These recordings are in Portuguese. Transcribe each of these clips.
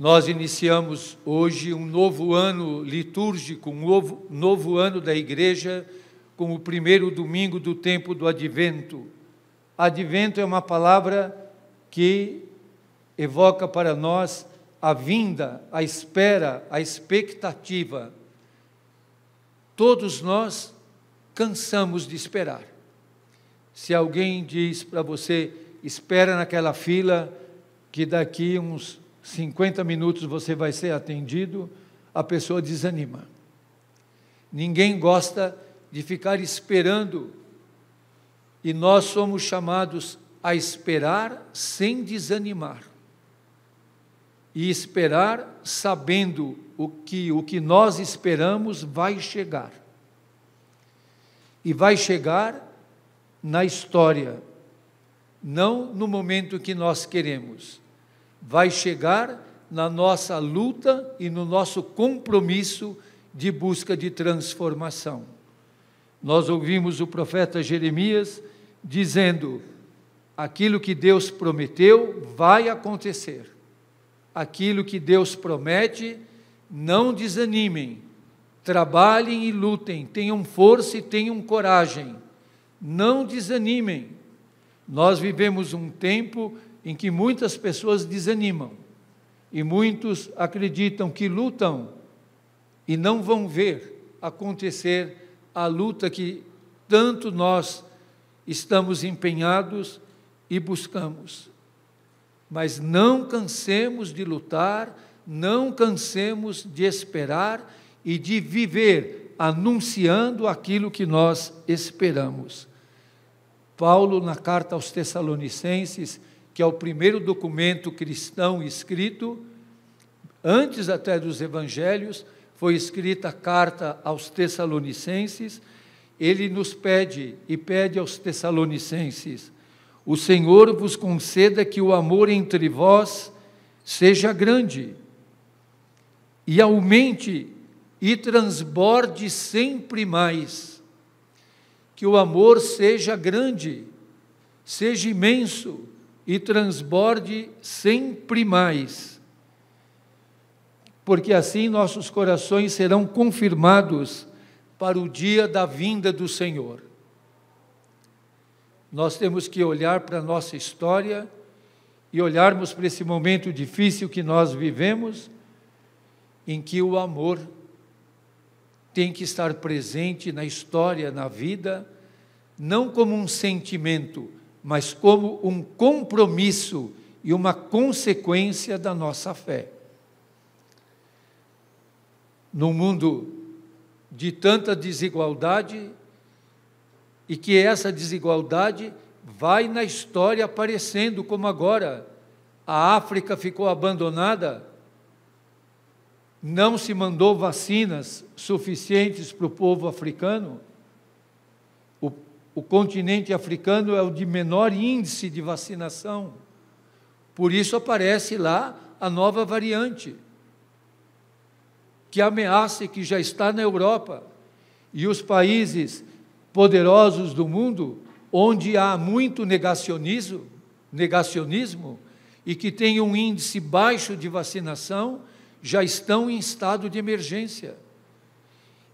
Nós iniciamos hoje um novo ano litúrgico, um novo, novo ano da igreja, com o primeiro domingo do tempo do advento. Advento é uma palavra que evoca para nós a vinda, a espera, a expectativa. Todos nós cansamos de esperar. Se alguém diz para você, espera naquela fila, que daqui uns 50 minutos você vai ser atendido, a pessoa desanima. Ninguém gosta de ficar esperando. E nós somos chamados a esperar sem desanimar. E esperar sabendo o que o que nós esperamos vai chegar. E vai chegar na história, não no momento que nós queremos vai chegar na nossa luta e no nosso compromisso de busca de transformação. Nós ouvimos o profeta Jeremias dizendo: aquilo que Deus prometeu vai acontecer. Aquilo que Deus promete, não desanimem. Trabalhem e lutem, tenham força e tenham coragem. Não desanimem. Nós vivemos um tempo em que muitas pessoas desanimam e muitos acreditam que lutam e não vão ver acontecer a luta que tanto nós estamos empenhados e buscamos. Mas não cansemos de lutar, não cansemos de esperar e de viver anunciando aquilo que nós esperamos. Paulo, na carta aos Tessalonicenses, que é o primeiro documento cristão escrito, antes até dos evangelhos, foi escrita a carta aos Tessalonicenses. Ele nos pede e pede aos Tessalonicenses: O Senhor vos conceda que o amor entre vós seja grande e aumente e transborde sempre mais. Que o amor seja grande, seja imenso, e transborde sempre mais. Porque assim nossos corações serão confirmados para o dia da vinda do Senhor. Nós temos que olhar para a nossa história e olharmos para esse momento difícil que nós vivemos, em que o amor tem que estar presente na história, na vida, não como um sentimento, mas como um compromisso e uma consequência da nossa fé. Num mundo de tanta desigualdade, e que essa desigualdade vai na história aparecendo, como agora. A África ficou abandonada, não se mandou vacinas suficientes para o povo africano o continente africano é o de menor índice de vacinação. Por isso aparece lá a nova variante, que ameaça e que já está na Europa. E os países poderosos do mundo, onde há muito negacionismo, negacionismo e que tem um índice baixo de vacinação, já estão em estado de emergência.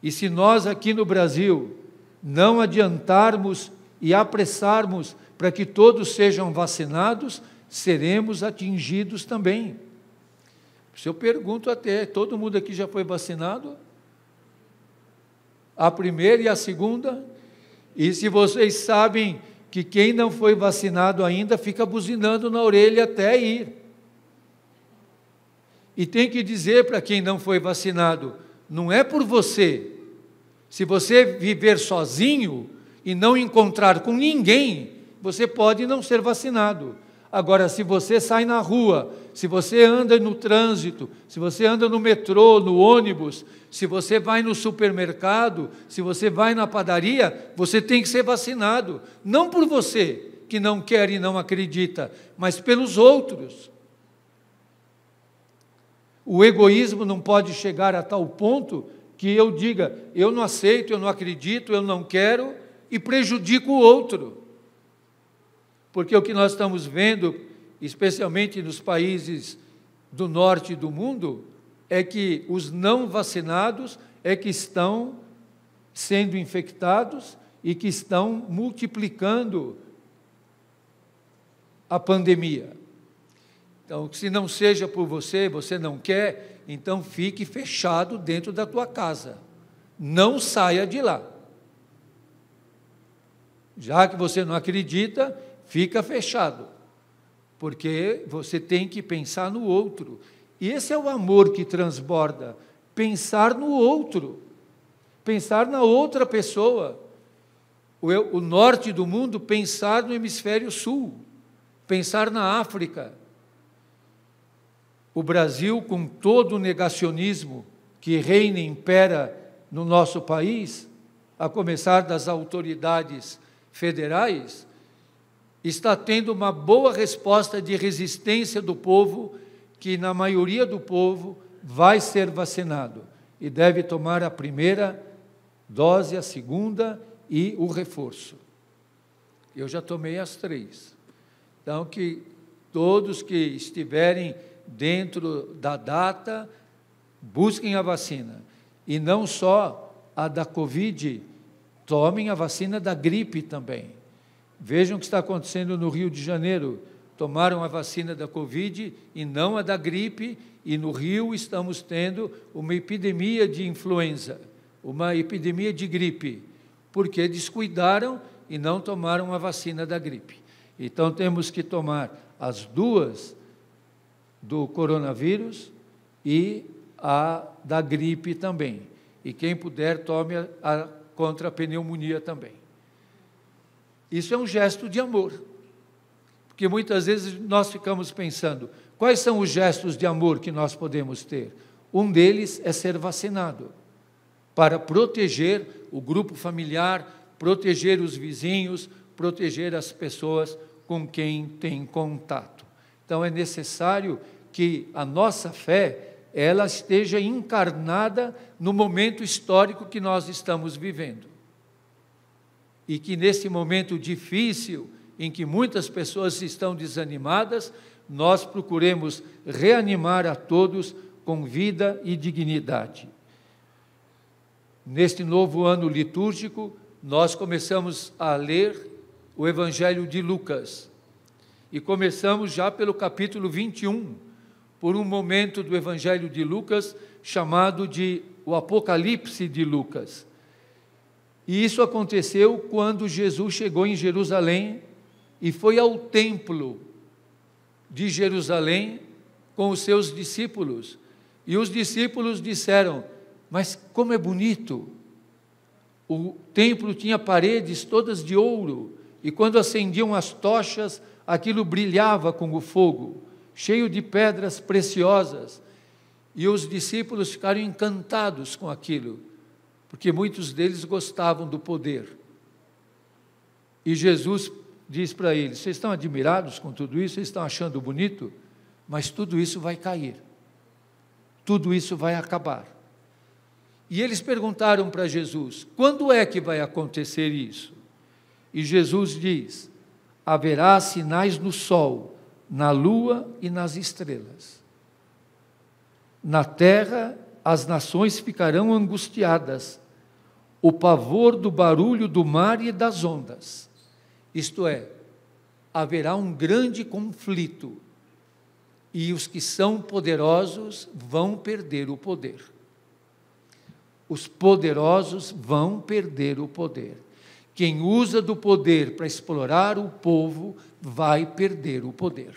E se nós aqui no Brasil não adiantarmos e apressarmos para que todos sejam vacinados, seremos atingidos também. Se eu pergunto até, todo mundo aqui já foi vacinado? A primeira e a segunda? E se vocês sabem que quem não foi vacinado ainda fica buzinando na orelha até ir. E tem que dizer para quem não foi vacinado: não é por você, se você viver sozinho e não encontrar com ninguém, você pode não ser vacinado. Agora, se você sai na rua, se você anda no trânsito, se você anda no metrô, no ônibus, se você vai no supermercado, se você vai na padaria, você tem que ser vacinado. Não por você, que não quer e não acredita, mas pelos outros. O egoísmo não pode chegar a tal ponto que eu diga, eu não aceito, eu não acredito, eu não quero, e prejudico o outro. Porque o que nós estamos vendo, especialmente nos países do norte do mundo, é que os não vacinados é que estão sendo infectados e que estão multiplicando a pandemia. Então, se não seja por você, você não quer, então fique fechado dentro da tua casa. Não saia de lá. Já que você não acredita, fica fechado. Porque você tem que pensar no outro. E esse é o amor que transborda. Pensar no outro. Pensar na outra pessoa. O, o norte do mundo, pensar no hemisfério sul. Pensar na África o Brasil, com todo o negacionismo que reina e impera no nosso país, a começar das autoridades federais, está tendo uma boa resposta de resistência do povo, que na maioria do povo vai ser vacinado e deve tomar a primeira dose, a segunda e o reforço. Eu já tomei as três. Então, que todos que estiverem dentro da data, busquem a vacina. E não só a da Covid, tomem a vacina da gripe também. Vejam o que está acontecendo no Rio de Janeiro. Tomaram a vacina da Covid e não a da gripe, e no Rio estamos tendo uma epidemia de influenza, uma epidemia de gripe, porque descuidaram e não tomaram a vacina da gripe. Então temos que tomar as duas do coronavírus e a da gripe também. E quem puder, tome a, a contra a pneumonia também. Isso é um gesto de amor. Porque muitas vezes nós ficamos pensando, quais são os gestos de amor que nós podemos ter? Um deles é ser vacinado, para proteger o grupo familiar, proteger os vizinhos, proteger as pessoas com quem tem contato. Então é necessário que a nossa fé ela esteja encarnada no momento histórico que nós estamos vivendo. E que nesse momento difícil, em que muitas pessoas estão desanimadas, nós procuremos reanimar a todos com vida e dignidade. Neste novo ano litúrgico, nós começamos a ler o Evangelho de Lucas e começamos já pelo capítulo 21, por um momento do Evangelho de Lucas, chamado de o Apocalipse de Lucas. E isso aconteceu quando Jesus chegou em Jerusalém e foi ao templo de Jerusalém com os seus discípulos. E os discípulos disseram: Mas como é bonito! O templo tinha paredes todas de ouro, e quando acendiam as tochas, aquilo brilhava como fogo, cheio de pedras preciosas, e os discípulos ficaram encantados com aquilo, porque muitos deles gostavam do poder. E Jesus diz para eles: Vocês estão admirados com tudo isso, vocês estão achando bonito, mas tudo isso vai cair, tudo isso vai acabar. E eles perguntaram para Jesus: Quando é que vai acontecer isso? E Jesus diz: haverá sinais no sol, na lua e nas estrelas. Na terra, as nações ficarão angustiadas, o pavor do barulho do mar e das ondas. Isto é, haverá um grande conflito e os que são poderosos vão perder o poder. Os poderosos vão perder o poder. Quem usa do poder para explorar o povo vai perder o poder.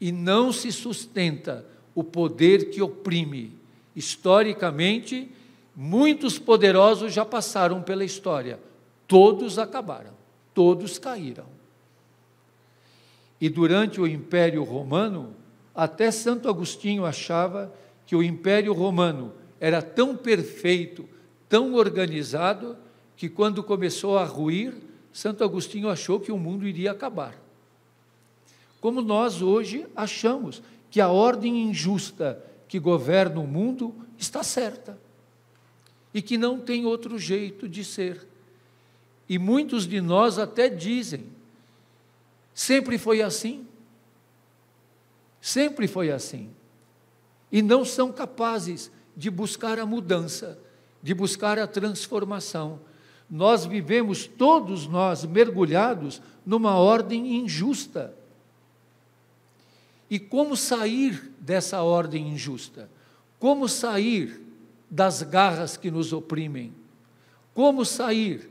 E não se sustenta o poder que oprime. Historicamente, muitos poderosos já passaram pela história. Todos acabaram, todos caíram. E durante o Império Romano, até Santo Agostinho achava que o Império Romano era tão perfeito, tão organizado, que quando começou a ruir, Santo Agostinho achou que o mundo iria acabar. Como nós hoje achamos que a ordem injusta que governa o mundo está certa e que não tem outro jeito de ser. E muitos de nós até dizem: sempre foi assim, sempre foi assim. E não são capazes de buscar a mudança, de buscar a transformação nós vivemos todos nós mergulhados numa ordem injusta. E como sair dessa ordem injusta? Como sair das garras que nos oprimem? Como sair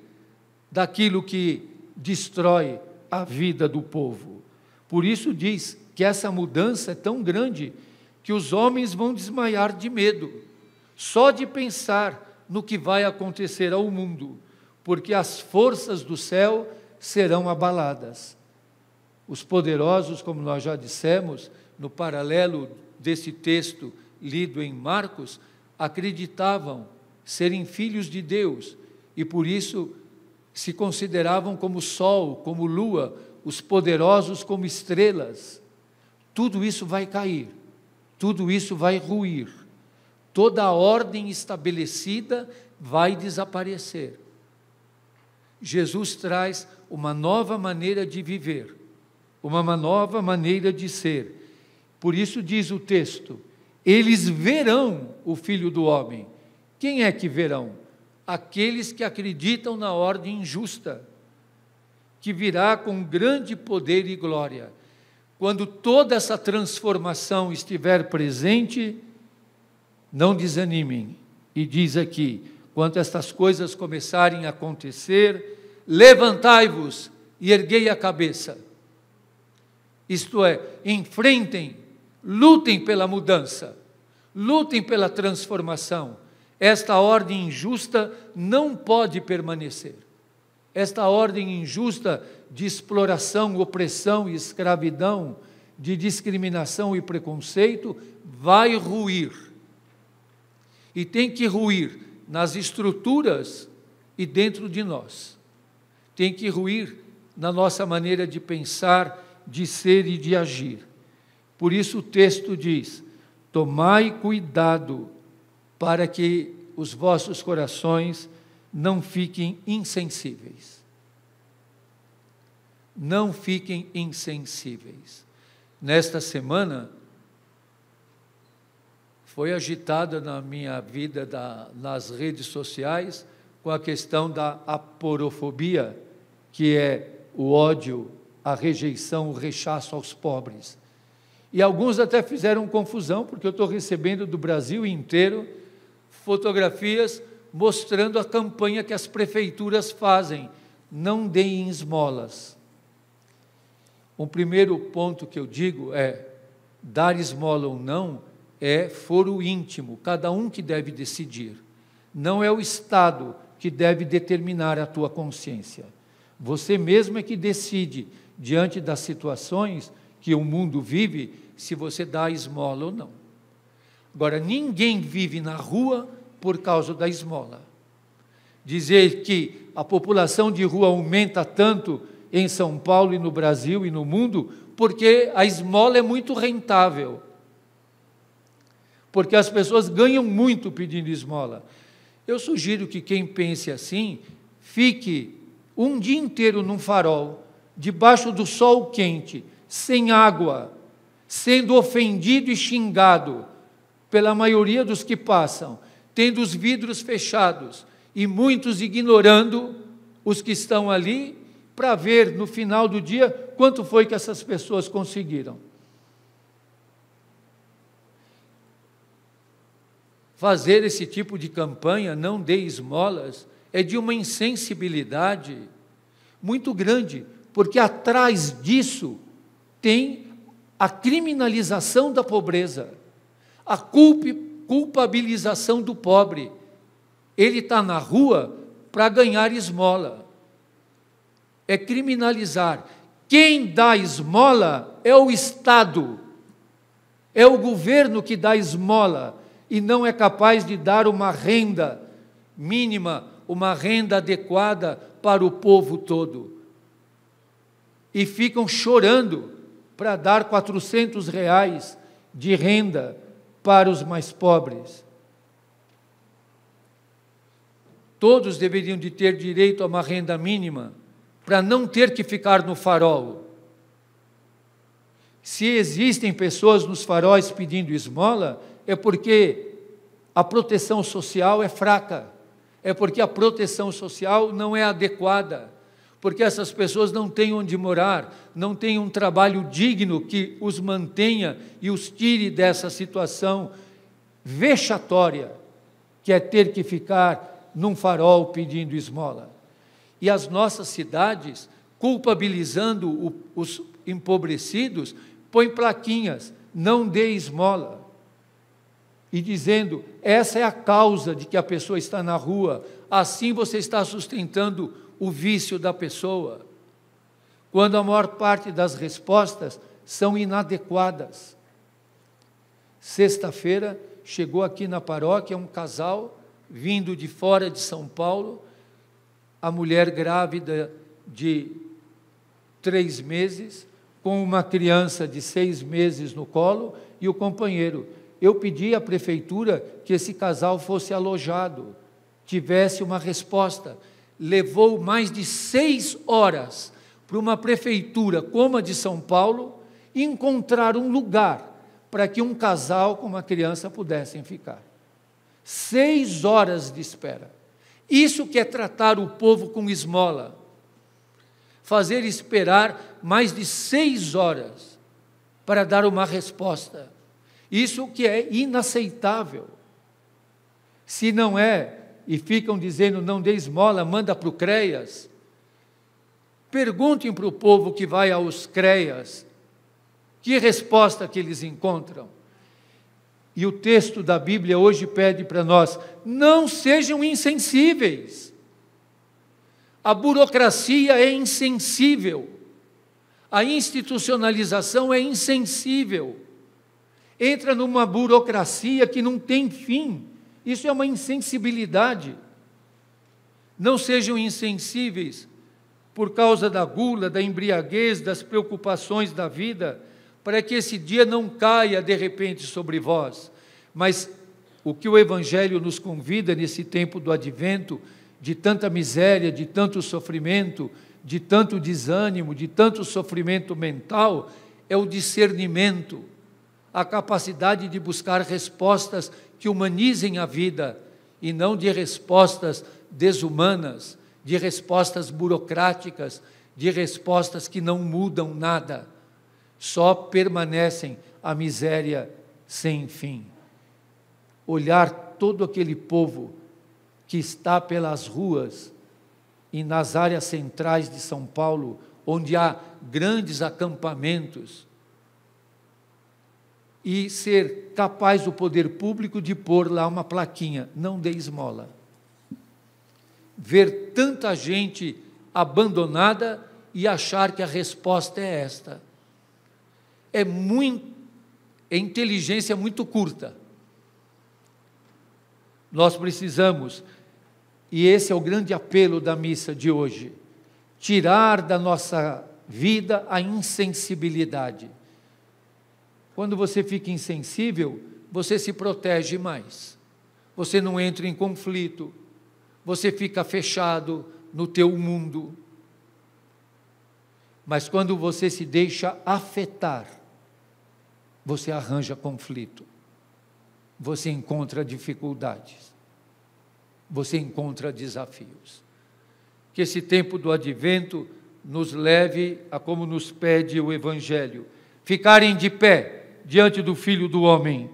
daquilo que destrói a vida do povo? Por isso diz que essa mudança é tão grande que os homens vão desmaiar de medo, só de pensar no que vai acontecer ao mundo porque as forças do céu serão abaladas. Os poderosos, como nós já dissemos, no paralelo desse texto lido em Marcos, acreditavam serem filhos de Deus e por isso se consideravam como sol, como lua, os poderosos como estrelas. Tudo isso vai cair, tudo isso vai ruir, toda a ordem estabelecida vai desaparecer. Jesus traz uma nova maneira de viver, uma nova maneira de ser. Por isso diz o texto: eles verão o Filho do Homem. Quem é que verão? Aqueles que acreditam na ordem justa, que virá com grande poder e glória. Quando toda essa transformação estiver presente, não desanimem. E diz aqui: quando estas coisas começarem a acontecer, levantai-vos e erguei a cabeça. Isto é, enfrentem, lutem pela mudança, lutem pela transformação. Esta ordem injusta não pode permanecer. Esta ordem injusta de exploração, opressão e escravidão, de discriminação e preconceito, vai ruir. E tem que ruir nas estruturas e dentro de nós. Tem que ruir na nossa maneira de pensar, de ser e de agir. Por isso o texto diz: Tomai cuidado para que os vossos corações não fiquem insensíveis. Não fiquem insensíveis. Nesta semana, foi agitada na minha vida da, nas redes sociais com a questão da aporofobia, que é o ódio, a rejeição, o rechaço aos pobres. E alguns até fizeram confusão, porque eu estou recebendo do Brasil inteiro fotografias mostrando a campanha que as prefeituras fazem. Não deem esmolas. Um primeiro ponto que eu digo é: dar esmola ou não é foro íntimo, cada um que deve decidir. Não é o Estado que deve determinar a tua consciência. Você mesmo é que decide, diante das situações que o mundo vive, se você dá a esmola ou não. Agora, ninguém vive na rua por causa da esmola. Dizer que a população de rua aumenta tanto em São Paulo e no Brasil e no mundo porque a esmola é muito rentável porque as pessoas ganham muito pedindo esmola. Eu sugiro que quem pense assim fique um dia inteiro num farol, debaixo do sol quente, sem água, sendo ofendido e xingado pela maioria dos que passam, tendo os vidros fechados e muitos ignorando os que estão ali para ver no final do dia quanto foi que essas pessoas conseguiram. Fazer esse tipo de campanha, não dê esmolas, é de uma insensibilidade muito grande, porque atrás disso tem a criminalização da pobreza, a culpabilização do pobre. Ele está na rua para ganhar esmola. É criminalizar. Quem dá esmola é o Estado, é o governo que dá esmola e não é capaz de dar uma renda mínima, uma renda adequada para o povo todo. E ficam chorando para dar 400 reais de renda para os mais pobres. Todos deveriam de ter direito a uma renda mínima para não ter que ficar no farol. Se existem pessoas nos faróis pedindo esmola, é porque a proteção social é fraca, é porque a proteção social não é adequada, porque essas pessoas não têm onde morar, não têm um trabalho digno que os mantenha e os tire dessa situação vexatória, que é ter que ficar num farol pedindo esmola. E as nossas cidades, culpabilizando o, os empobrecidos, põem plaquinhas: não dê esmola e dizendo: essa é a causa de que a pessoa está na rua, assim você está sustentando o vício da pessoa. Quando a maior parte das respostas são inadequadas. Sexta-feira chegou aqui na paróquia um casal vindo de fora de São Paulo, a mulher grávida de três meses, com uma criança de seis meses no colo e o companheiro eu pedi à prefeitura que esse casal fosse alojado, tivesse uma resposta. Levou mais de seis horas para uma prefeitura como a de São Paulo encontrar um lugar para que um casal com uma criança pudessem ficar. Seis horas de espera. Isso que é tratar o povo com esmola. Fazer esperar mais de seis horas para dar uma resposta isso que é inaceitável. Se não é, e ficam dizendo não dê esmola, manda para o CREAS. Perguntem para o povo que vai aos CREAS que resposta que eles encontram. E o texto da Bíblia hoje pede para nós: não sejam insensíveis. A burocracia é insensível. A institucionalização é insensível entra numa burocracia que não tem fim. Isso é uma insensibilidade. Não sejam insensíveis por causa da gula, da embriaguez, das preocupações da vida, para que esse dia não caia de repente sobre vós. Mas o que o Evangelho nos convida nesse tempo do advento, de tanta miséria, de tanto sofrimento, de tanto desânimo, de tanto sofrimento mental, é o discernimento a capacidade de buscar respostas que humanizem a vida e não de respostas desumanas, de respostas burocráticas, de respostas que não mudam nada. Só permanecem a miséria sem fim. Olhar todo aquele povo que está pelas ruas e nas áreas centrais de São Paulo, onde há grandes acampamentos e ser capaz o poder público de pôr lá uma plaquinha: não dê esmola. Ver tanta gente abandonada e achar que a resposta é esta. É muito é inteligência muito curta. Nós precisamos, e esse é o grande apelo da missa de hoje, tirar da nossa vida a insensibilidade. Quando você fica insensível, você se protege mais. Você não entra em conflito. Você fica fechado no teu mundo. Mas quando você se deixa afetar, você arranja conflito. Você encontra dificuldades. Você encontra desafios. Que esse tempo do advento nos leve a como nos pede o Evangelho. Ficarem de pé diante do Filho do Homem.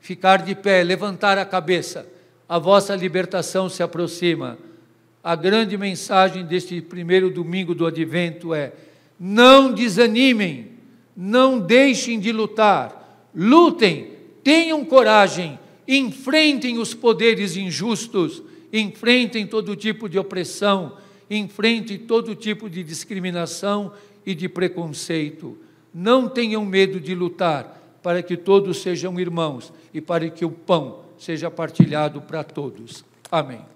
Ficar de pé, levantar a cabeça, a vossa libertação se aproxima. A grande mensagem deste primeiro domingo do advento é: não desanimem, não deixem de lutar, lutem, tenham coragem, enfrentem os poderes injustos, enfrentem todo tipo de opressão, enfrentem todo tipo de discriminação e de preconceito. Não tenham medo de lutar para que todos sejam irmãos e para que o pão seja partilhado para todos. Amém.